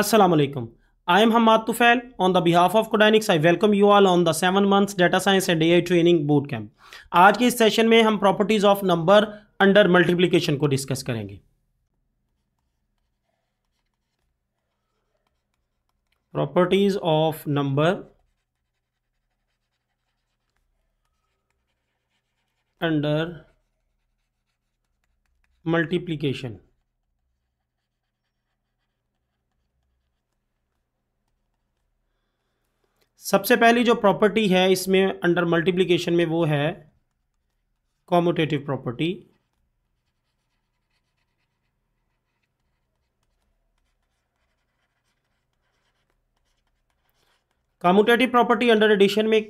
Aslam I am हम Tufail on the behalf of Codanics I welcome you all on the seven months data science and AI training boot camp आज के इस session में हम properties of number under multiplication को discuss करेंगे properties of number under multiplication सबसे पहली जो प्रॉपर्टी है इसमें अंडर मल्टीप्लिकेशन में वो है commutative property commutative property under addition में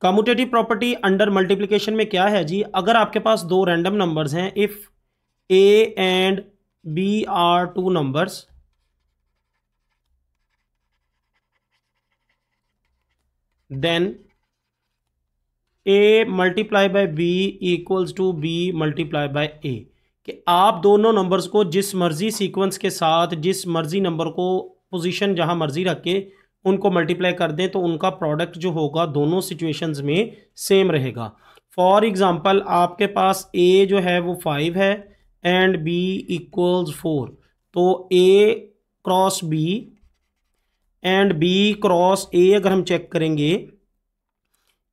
कॉमोटेटिव प्रॉपर्टी अंडर मल्टीप्लिकेशन में क्या है जी अगर आपके पास दो रैंडम नंबर्स हैं if A and B are two numbers then A multiply by B equals to B multiply by A कि आप दोनों नंबर्स को जिस मर्जी सीक्वेंस के साथ जिस मर्जी नंबर को पोजीशन जहां मर्जी रख के उनको मल्टीप्लाई कर दें तो उनका प्रोडक्ट जो होगा दोनों सिचुएशंस में सेम रहेगा फॉर एग्जांपल आपके पास ए जो है वो फाइव है एंड बी इक्वल्स फोर तो A cross B and B cross A अगर हम चेक करेंगे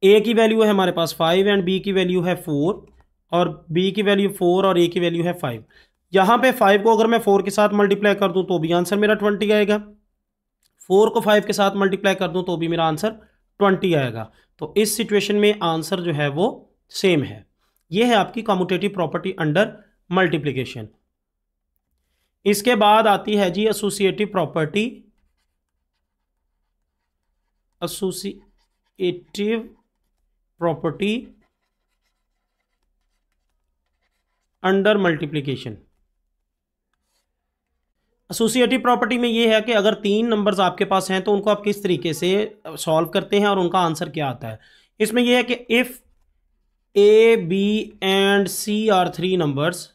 ए की वैल्यू है हमारे पास फाइव एंड बी की वैल्यू है फोर और बी की वैल्यू फोर और ए की वैल्यू है फाइव यहाँ पे फाइव को अगर मैं फोर के साथ मल्टीप्लाई कर दूँ तो भी आंसर मेरा ट्वेंटी आएगा फोर को फाइव के साथ मल्टीप्लाई कर दूँ तो भी मेरा आंसर ट्वेंटी आएगा तो इस सिचुएशन में आंसर जो है वो सेम है ये है आपकी कॉमुटेटिव प्रॉपर्टी अंडर मल्टीप्लीकेशन इसके बाद आती है जी associative property associative property under multiplication associative property में ये है कि अगर तीन नंबर्स आपके पास हैं तो उनको आप किस तरीके से सॉल्व करते हैं और उनका आंसर क्या आता है इसमें यह है कि if A B and C are three numbers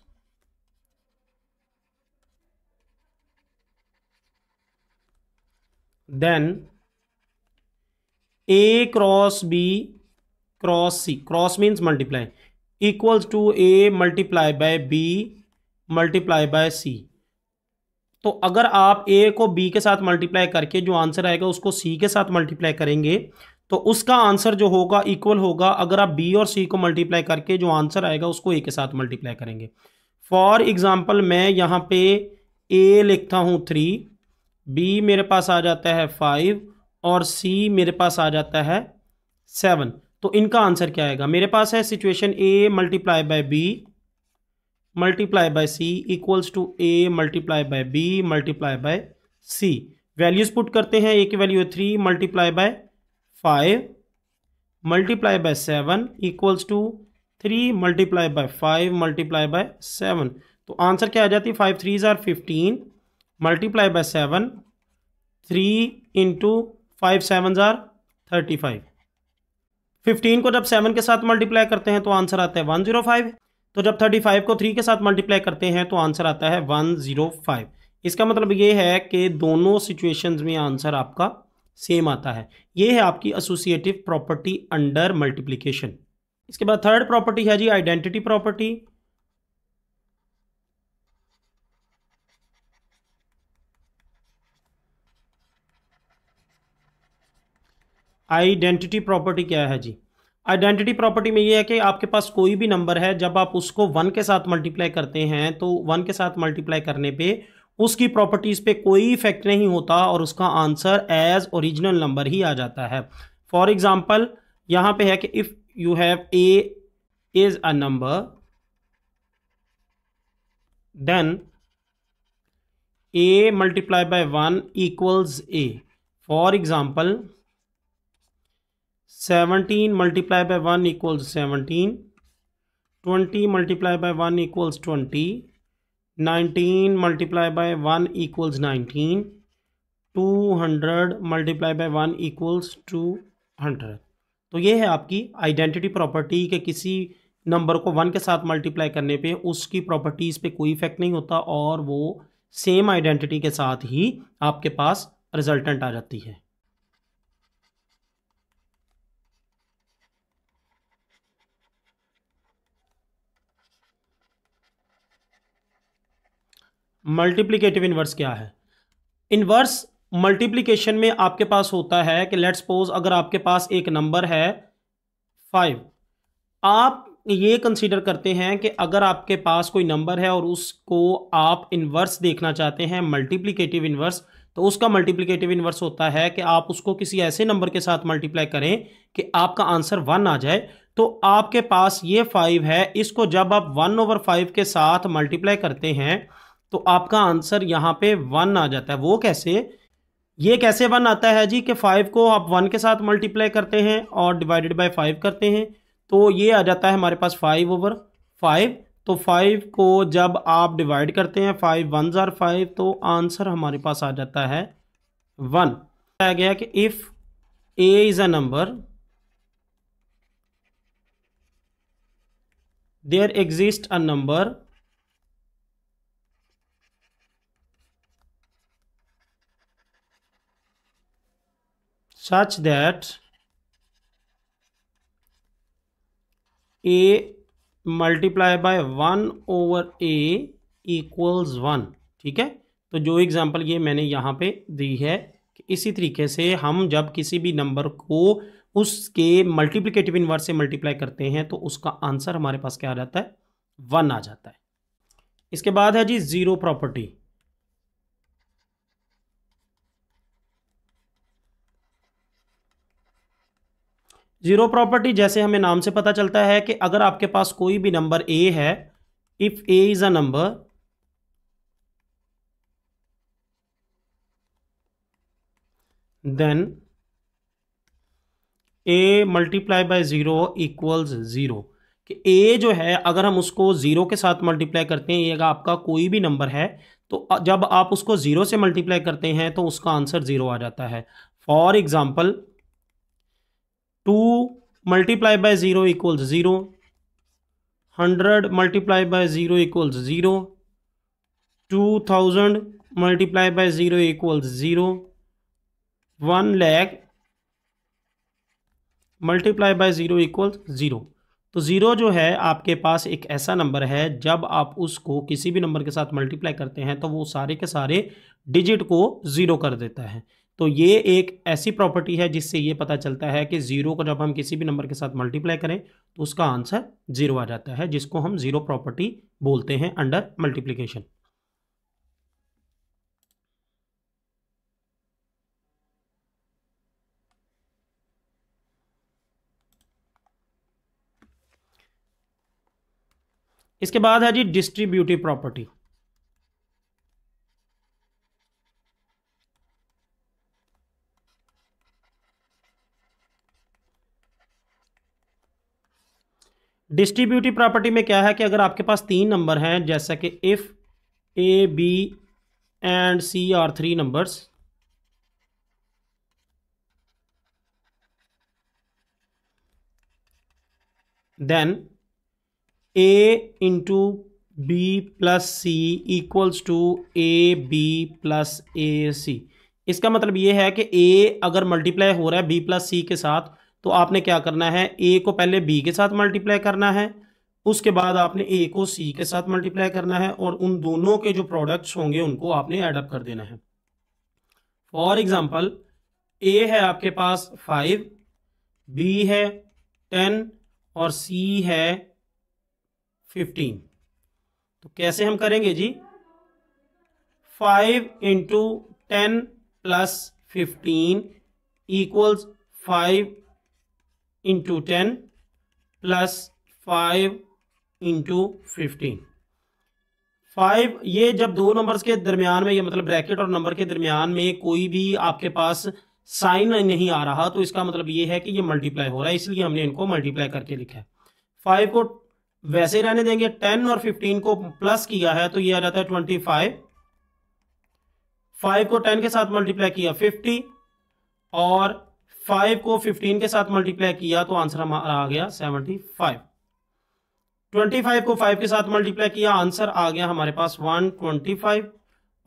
then A cross B cross C cross means multiply equals to A multiply by B multiply by C तो अगर आप ए को बी के साथ मल्टीप्लाई करके जो आंसर आएगा उसको सी के साथ मल्टीप्लाई करेंगे तो उसका आंसर जो होगा इक्वल होगा अगर आप बी और सी को मल्टीप्लाई करके जो आंसर आएगा उसको ए के साथ मल्टीप्लाई करेंगे फॉर एग्जाम्पल मैं यहाँ पे ए लिखता हूँ थ्री बी मेरे पास आ जाता है फाइव और सी मेरे पास आ जाता है सेवन तो इनका आंसर क्या आएगा मेरे पास है situation A multiply by B multiply by C equals to A multiply by B multiply by C values put करते हैं ए की वैल्यू है three multiply by five multiply by seven equals to three multiply by five multiply by seven तो answer क्या आ जाती है five three ज़ार fifteen multiply by seven three into five seven ज़ार थर्टी फाइव फिफ्टीन को जब सेवन के साथ मल्टीप्लाई करते हैं तो आंसर आता है वन जीरो फाइव तो जब थर्टी फाइव को थ्री के साथ मल्टीप्लाई करते हैं तो आंसर आता है वन जीरो फाइव इसका मतलब ये है कि दोनों सिचुएशंस में आंसर आपका सेम आता है ये है आपकी एसोसिएटिव प्रॉपर्टी अंडर मल्टीप्लीकेशन इसके बाद थर्ड प्रॉपर्टी है जी आइडेंटिटी प्रॉपर्टी आइडेंटिटी प्रॉपर्टी क्या है जी आइडेंटिटी प्रॉपर्टी में ये है कि आपके पास कोई भी नंबर है जब आप उसको वन के साथ मल्टीप्लाई करते हैं तो वन के साथ मल्टीप्लाई करने पे उसकी प्रॉपर्टीज़ पे कोई इफेक्ट नहीं होता और उसका आंसर एज ओरिजिनल नंबर ही आ जाता है फॉर एग्जाम्पल यहाँ पे है कि if you have A is a number then A multiply by one equals A for example seventeen multiply by one equals seventeen twenty multiply by one equals twenty nineteen multiply by one equals nineteen two hundred multiply by one equals two hundred तो ये है आपकी identity property के किसी number को one के साथ multiply करने पे उसकी प्रॉपर्टीज़ पे कोई इफेक्ट नहीं होता और वो सेम आइडेंटिटी के साथ ही आपके पास रिजल्टेंट आ जाती है मल्टीप्लीकेटिव इन्वर्स क्या है इन्वर्स मल्टीप्लीकेशन में आपके पास होता है कि लेट्स सपोज अगर आपके पास एक नंबर है फाइव आप ये कंसीडर करते हैं कि अगर आपके पास कोई नंबर है और उसको आप इन्वर्स देखना चाहते हैं मल्टीप्लीकेटिव इन्वर्स तो उसका मल्टीप्लीकेटिव इन्वर्स होता है कि आप उसको किसी ऐसे नंबर के साथ मल्टीप्लाई करें कि आपका आंसर वन आ जाए तो आपके पास ये फाइव है इसको जब आप वन ओवर फाइव के साथ मल्टीप्लाई करते हैं तो आपका आंसर यहाँ पे वन आ जाता है वो कैसे ये कैसे वन आता है जी कि फाइव को आप वन के साथ मल्टीप्लाई करते हैं और डिवाइडेड बाय फाइव करते हैं तो ये आ जाता है हमारे पास फाइव ओवर फाइव तो फाइव को जब आप डिवाइड करते हैं फाइव वन ज़ार फाइव तो आंसर हमारे पास आ जाता है वन आ गया कि if A is a number there exist a number such that a multiply by one over A equals one ठीक है तो जो एग्जांपल ये मैंने यहाँ पे दी है कि इसी तरीके से हम जब किसी भी नंबर को उसके मल्टीप्लिकेटिव इनवर्स से मल्टीप्लाई करते हैं तो उसका आंसर हमारे पास क्या आ जाता है वन आ जाता है इसके बाद है जी ज़ीरो प्रॉपर्टी ज़ीरो प्रॉपर्टी जैसे हमें नाम से पता चलता है कि अगर आपके पास कोई भी नंबर ए है if A is a number then A multiply by zero equals zero कि ए जो है अगर हम उसको ज़ीरो के साथ मल्टीप्लाई करते हैं ये अगर आपका कोई भी नंबर है तो जब आप उसको ज़ीरो से मल्टीप्लाई करते हैं तो उसका आंसर ज़ीरो आ जाता है for example two multiply by zero equals zero hundred multiply by zero equals zero two thousand multiply by zero equals zero one lakh multiply by zero equals zero तो zero जो है आपके पास एक ऐसा नंबर है जब आप उसको किसी भी नंबर के साथ मल्टीप्लाई करते हैं तो वो सारे के सारे डिजिट को ज़ीरो कर देता है तो ये एक ऐसी प्रॉपर्टी है जिससे ये पता चलता है कि ज़ीरो को जब हम किसी भी नंबर के साथ मल्टीप्लाई करें तो उसका आंसर ज़ीरो आ जाता है जिसको हम ज़ीरो प्रॉपर्टी बोलते हैं अंडर मल्टीप्लीकेशन इसके बाद है जी डिस्ट्रीब्यूटिव प्रॉपर्टी डिस्ट्रीब्यूटिव प्रॉपर्टी में क्या है कि अगर आपके पास तीन नंबर हैं जैसा कि if A B and C are three numbers then A into B plus C equals to A B plus A C इसका मतलब ये है कि ए अगर मल्टीप्लाई हो रहा है बी प्लस सी के साथ तो आपने क्या करना है ए को पहले बी के साथ मल्टीप्लाई करना है उसके बाद आपने ए को सी के साथ मल्टीप्लाई करना है और उन दोनों के जो प्रोडक्ट्स होंगे उनको आपने एडअप कर देना है फॉर एग्जाम्पल ए है आपके पास फाइव बी है टेन और सी है फिफ्टीन तो कैसे हम करेंगे जी five into ten plus fifteen equals five into ten plus five into fifteen five ये जब दो नंबर्स के दरमियान में ये मतलब ब्रैकेट और नंबर के दरमियान में कोई भी आपके पास साइन नहीं आ रहा तो इसका मतलब ये है कि ये मल्टीप्लाई हो रहा है इसलिए हमने इनको मल्टीप्लाई करके लिखा है फाइव को वैसे रहने देंगे टेन और फिफ्टीन को प्लस किया है तो ये आ जाता है ट्वेंटी फाइव फाइव को टेन के साथ मल्टीप्लाई किया फिफ्टी और फाइव को फिफ्टीन के साथ मल्टीप्लाई किया तो आंसर हमारा आ गया सेवेंटी फाइव ट्वेंटी फाइव को फाइव के साथ मल्टीप्लाई किया आंसर आ गया हमारे पास वन ट्वेंटी फाइव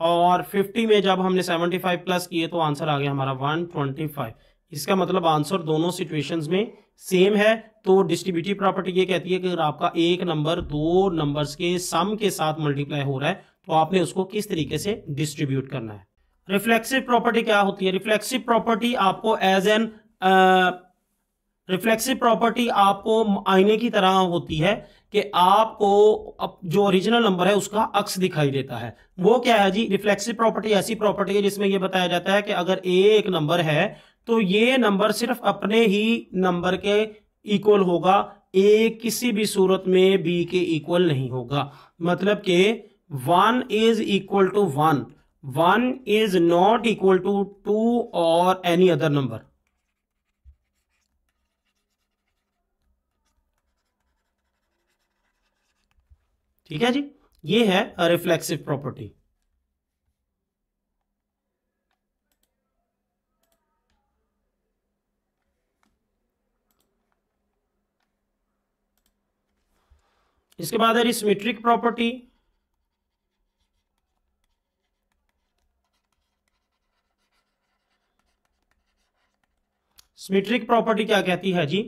और फिफ्टी में जब हमने सेवेंटी फाइव प्लस किए तो आंसर आ गया हमारा वन ट्वेंटी फाइव इसका मतलब आंसर दोनों सिचुएशन में सेम है तो डिस्ट्रीब्यूटिव प्रॉपर्टी ये कहती है कि अगर आपका एक नंबर दो नंबर्स के सम के साथ मल्टीप्लाई हो रहा है तो आपने उसको किस तरीके से डिस्ट्रीब्यूट करना है रिफ्लेक्सिव प्रॉपर्टी क्या होती है रिफ्लेक्सिव प्रॉपर्टी आपको एज एन रिफ्लेक्सिव प्रॉपर्टी आपको आईने की तरह होती है कि आपको जो ओरिजिनल नंबर है उसका अक्स दिखाई देता है वो क्या है जी रिफ्लेक्सिव प्रॉपर्टी ऐसी प्रॉपर्टी है जिसमें ये बताया जाता है कि अगर ए एक नंबर है तो ये नंबर सिर्फ अपने ही नंबर के इक्वल होगा ए किसी भी सूरत में बी के इक्वल नहीं होगा मतलब कि one is equal to one one is not equal to two और एनी अदर नंबर ठीक है जी ये है रिफ्लेक्सिव प्रॉपर्टी इसके बाद है रिसमेट्रिक प्रॉपर्टी सिमेट्रिक प्रॉपर्टी क्या कहती है जी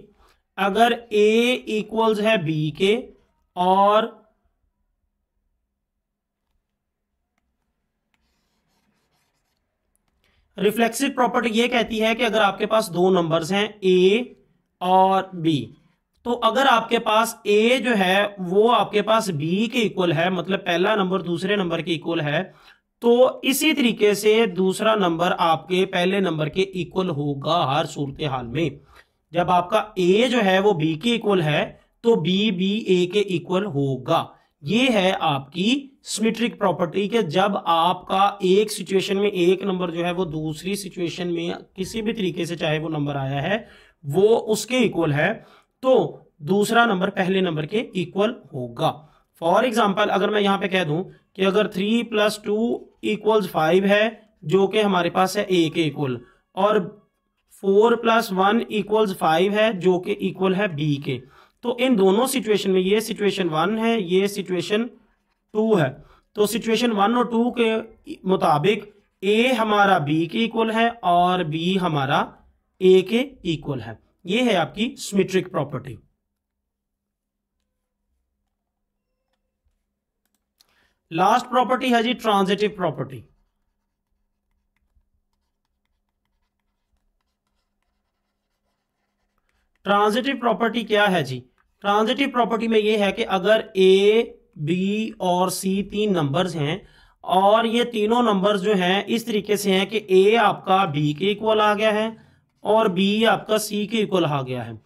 अगर ए इक्वल्स है बी के और रिफ्लेक्सिव प्रॉपर्टी ये कहती है कि अगर आपके पास दो नंबर्स हैं ए और बी तो अगर आपके पास ए जो है वो आपके पास बी के इक्वल है मतलब पहला नंबर दूसरे नंबर के इक्वल है तो इसी तरीके से दूसरा नंबर आपके पहले नंबर के इक्वल होगा हर सूरत हाल में जब आपका ए जो है वो बी के इक्वल है तो बी बी ए के इक्वल होगा ये है आपकी सिमेट्रिक प्रॉपर्टी के जब आपका एक सिचुएशन में एक नंबर जो है वो दूसरी सिचुएशन में किसी भी तरीके से चाहे वो नंबर आया है वो उसके इक्वल है तो दूसरा नंबर पहले नंबर के इक्वल होगा फॉर एग्जाम्पल अगर मैं यहां पे कह दूं कि अगर three plus two equals five है जो कि हमारे पास है ए के इक्वल और four plus one equals five है जो कि इक्वल है बी के तो इन दोनों सिचुएशन में ये सिचुएशन वन है ये सिचुएशन टू है तो सिचुएशन वन और टू के मुताबिक ए हमारा बी के इक्वल है और बी हमारा ए के इक्वल है ये है आपकी स्मिट्रिक प्रॉपर्टी लास्ट प्रॉपर्टी है जी ट्रांजिटिव प्रॉपर्टी ट्रांजिटिव प्रॉपर्टी क्या है जी ट्रांजिटिव प्रॉपर्टी में ये है कि अगर ए बी और सी तीन नंबर्स हैं और ये तीनों नंबर्स जो हैं इस तरीके से हैं कि ए आपका बी के इक्वल आ गया है और बी आपका सी के इक्वल आ गया है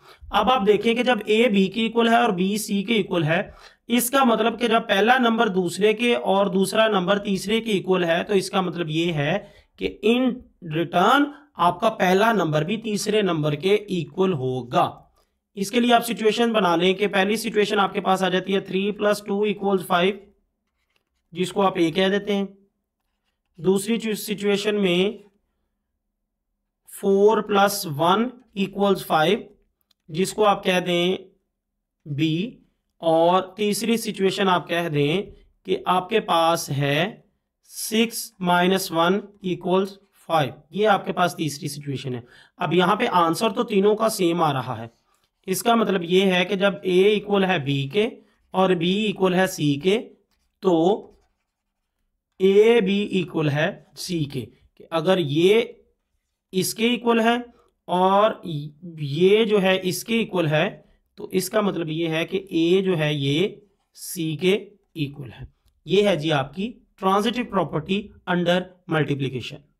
अब आप देखें कि जब ए बी के इक्वल है और बी सी के इक्वल है इसका मतलब कि जब पहला नंबर दूसरे के और दूसरा नंबर तीसरे के इक्वल है तो इसका मतलब ये है कि इन रिटर्न आपका पहला नंबर भी तीसरे नंबर के इक्वल होगा इसके लिए आप सिचुएशन बना लें कि पहली सिचुएशन आपके पास आ जाती है three plus two equal five जिसको आप ए कह देते हैं दूसरी सिचुएशन में four plus one equals five जिसको आप कह दें बी और तीसरी सिचुएशन आप कह दें कि आपके पास है six minus one equals five ये आपके पास तीसरी सिचुएशन है अब यहाँ पे आंसर तो तीनों का सेम आ रहा है इसका मतलब ये है कि जब ए इक्वल है बी के और बी इक्वल है सी के तो ए बी इक्वल है सी के कि अगर ये इसके इक्वल है और ये जो है इसके इक्वल है तो इसका मतलब ये है कि ए जो है ये सी के इक्वल है ये है जी आपकी ट्रांजिटिव प्रॉपर्टी अंडर मल्टीप्लीकेशन